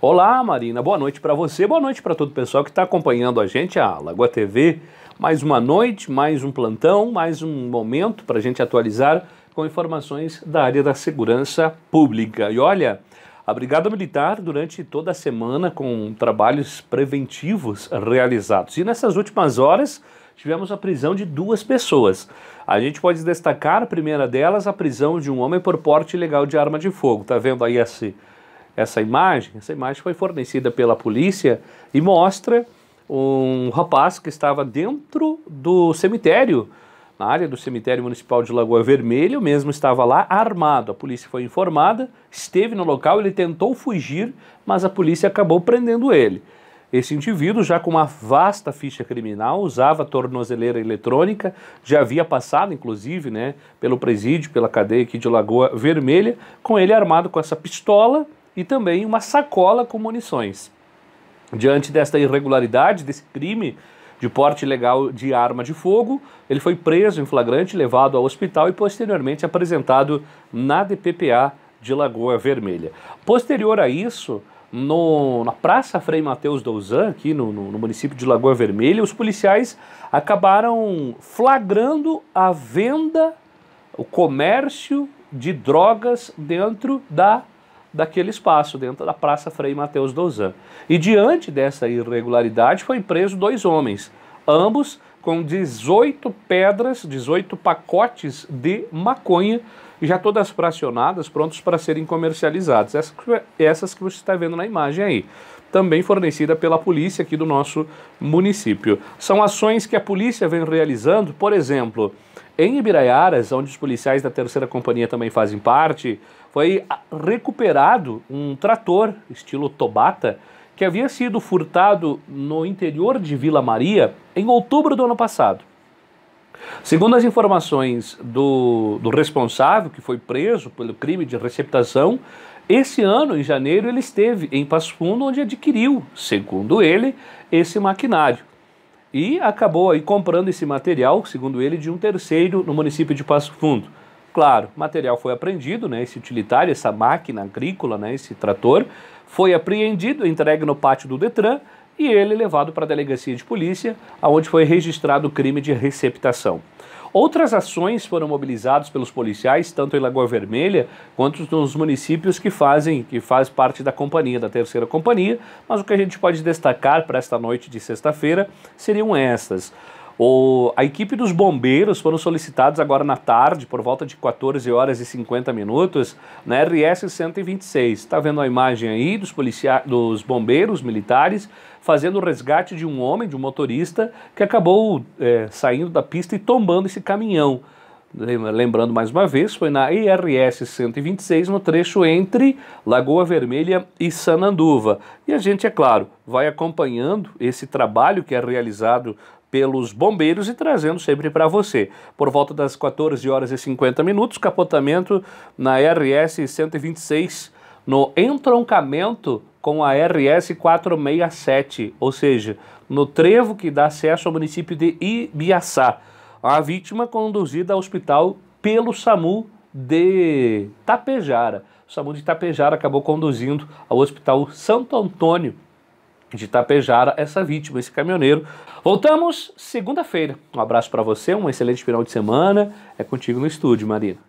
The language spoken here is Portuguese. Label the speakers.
Speaker 1: Olá, Marina. Boa noite para você, boa noite para todo o pessoal que está acompanhando a gente, a Lagoa TV. Mais uma noite, mais um plantão, mais um momento para a gente atualizar com informações da área da segurança pública. E olha, a Brigada Militar, durante toda a semana, com trabalhos preventivos realizados. E nessas últimas horas, tivemos a prisão de duas pessoas. A gente pode destacar, a primeira delas, a prisão de um homem por porte ilegal de arma de fogo. Tá vendo aí esse. Assim? essa imagem. Essa imagem foi fornecida pela polícia e mostra um rapaz que estava dentro do cemitério, na área do cemitério municipal de Lagoa Vermelha, o mesmo estava lá armado. A polícia foi informada, esteve no local, ele tentou fugir, mas a polícia acabou prendendo ele. Esse indivíduo, já com uma vasta ficha criminal, usava tornozeleira eletrônica, já havia passado, inclusive, né, pelo presídio, pela cadeia aqui de Lagoa Vermelha, com ele armado com essa pistola e também uma sacola com munições. Diante desta irregularidade, desse crime de porte ilegal de arma de fogo, ele foi preso em flagrante, levado ao hospital e posteriormente apresentado na DPPA de Lagoa Vermelha. Posterior a isso, no, na Praça Frei Mateus Douzan, aqui no, no, no, município de Lagoa Vermelha, os policiais acabaram flagrando a venda, o comércio de drogas dentro da daquele espaço, dentro da Praça Frei Mateus Dozan. E diante dessa irregularidade foi preso dois homens, ambos com 18 pedras, 18 pacotes de maconha, já todas fracionadas, prontos para serem comercializados. Essas, essas que você está vendo na imagem aí. Também fornecida pela polícia aqui do nosso município. São ações que a polícia vem realizando, por exemplo, em Ibiraiaras, onde os policiais da terceira companhia também fazem parte, foi ah, recuperado um trator estilo Tobata que havia sido furtado no interior de Vila Maria em outubro do ano passado. Segundo as informações do, do responsável, que foi preso pelo crime de receptação, esse ano, em janeiro, ele esteve em Passo Fundo, onde adquiriu, segundo ele, esse maquinário. E acabou aí comprando esse material, segundo ele, de um terceiro no município de Passo Fundo. Claro, material foi apreendido, né, esse utilitário, essa máquina agrícola, né, esse trator, foi apreendido, entregue no pátio do Detran e ele é levado para a delegacia de polícia, onde foi registrado o crime de receptação. Outras ações foram mobilizadas pelos policiais, tanto em Lagoa Vermelha quanto nos municípios que fazem, que faz parte da companhia, da terceira companhia, mas o que a gente pode destacar para esta noite de sexta-feira seriam estas. O, a equipe dos bombeiros foram solicitados agora na tarde, por volta de 14 horas e 50 minutos, na RS 126. Está vendo a imagem aí dos, policia dos bombeiros militares fazendo o resgate de um homem, de um motorista, que acabou é, saindo da pista e tombando esse caminhão. Lembrando mais uma vez, foi na IRS 126, no trecho entre Lagoa Vermelha e Sananduva. E a gente, é claro, vai acompanhando esse trabalho que é realizado pelos bombeiros e trazendo sempre para você. Por volta das 14 horas e 50 minutos, capotamento na RS 126 no entroncamento com a RS 467, ou seja, no trevo que dá acesso ao município de Ibiaçá. A vítima conduzida ao hospital pelo SAMU de Tapejara. O SAMU de Tapejara acabou conduzindo ao Hospital Santo Antônio de Tapejara essa vítima, esse caminhoneiro. Voltamos segunda-feira. Um abraço para você, um excelente final de semana. É contigo no estúdio, Marina.